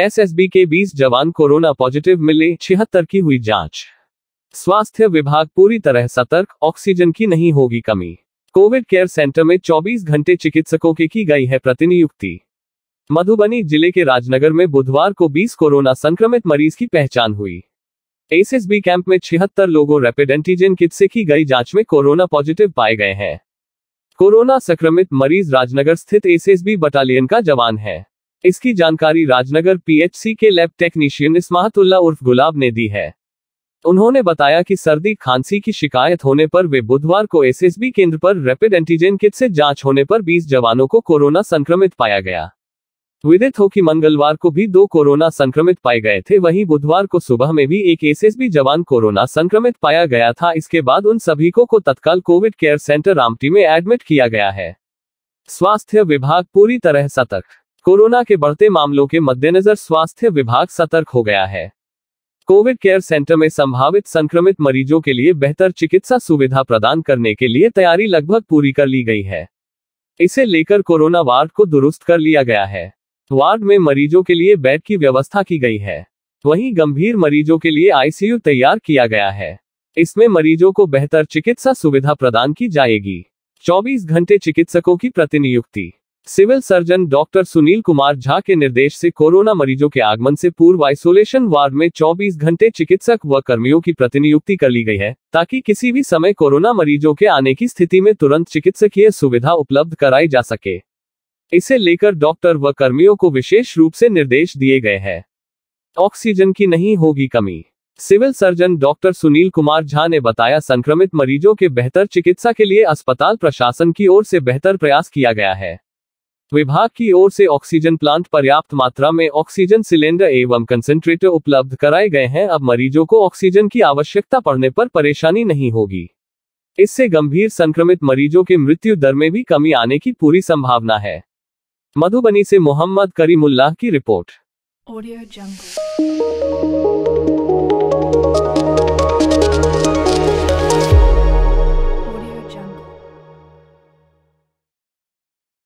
SSB के 20 जवान corona positive मिले छिहत्तर की हुई जांच स्वास्थ्य विभाग पूरी तरह सतर्क ऑक्सीजन की नहीं होगी कमी कोविड केयर सेंटर में 24 घंटे चिकित्सकों के की गई है प्रतिनियुक्ति मधुबनी जिले के राजनगर में बुधवार को 20 कोरोना संक्रमित मरीज की पहचान हुई एसएसबी कैंप में छिहत्तर लोगों रैपिड एंटीजन किट से की गई जांच में कोरोना पॉजिटिव पाए गए हैं कोरोना संक्रमित मरीज राजनगर स्थित एसएसबी बटालियन का जवान है इसकी जानकारी राजनगर पीएचसी के लैब टेक्नीशियन इस्माहतुल्ला उर्फ गुलाब ने दी है उन्होंने बताया कि सर्दी खांसी की शिकायत होने पर वे बुधवार को एसएसबी केंद्र पर रैपिड एंटीजन किट से जांच होने पर 20 जवानों को कोरोना संक्रमित पाया गया विदित हो कि मंगलवार को भी दो कोरोना संक्रमित पाए गए थे वहीं बुधवार को सुबह में भी एक एसएसबी जवान कोरोना संक्रमित पाया गया था इसके बाद उन सभी को, को तत्काल कोविड केयर सेंटर रामटी में एडमिट किया गया है स्वास्थ्य विभाग पूरी तरह सतर्क कोरोना के बढ़ते मामलों के मद्देनजर स्वास्थ्य विभाग सतर्क हो गया है कोविड केयर सेंटर में संभावित संक्रमित मरीजों के लिए बेहतर चिकित्सा सुविधा प्रदान करने के लिए तैयारी लगभग पूरी कर ली गई है इसे लेकर कोरोना वार्ड को दुरुस्त कर लिया गया है वार्ड में मरीजों के लिए बेड की व्यवस्था की गई है वहीं गंभीर मरीजों के लिए आईसीयू तैयार किया गया है इसमें मरीजों को बेहतर चिकित्सा सुविधा प्रदान की जाएगी 24 घंटे चिकित्सकों की प्रतिनियुक्ति civil surgeon doctor Sunil Kumar Jha के निर्देश से कोरोना मरीजों के आगमन से पूर्व आइसोलेशन वार्ड में 24 घंटे चिकित्सक व कर्मियों की प्रतिनियुक्ति कर ली गई है ताकि किसी भी समय कोरोना मरीजों के आने की स्थिति में तुरंत चिकित्सकीय सुविधा उपलब्ध कराई जा सके इसे लेकर डॉक्टर व कर्मियों को विशेष रूप से निर्देश दिए गए हैं ऑक्सीजन की नहीं होगी कमी civil surgeon doctor Sunil Kumar Jha ने बताया संक्रमित मरीजों के बेहतर चिकित्सा के लिए अस्पताल प्रशासन की ओर से बेहतर प्रयास किया गया है विभाग की ओर से ऑक्सीजन प्लांट पर्याप्त मात्रा में ऑक्सीजन सिलेंडर एवं कंसेंट्रेटर उपलब्ध कराए गए हैं अब मरीजों को ऑक्सीजन की आवश्यकता पड़ने पर परेशानी नहीं होगी इससे गंभीर संक्रमित मरीजों के मृत्यु दर में भी कमी आने की पूरी संभावना है मधुबनी से मोहम्मद करीमुल्लाह की रिपोर्ट ऑडियो जंगल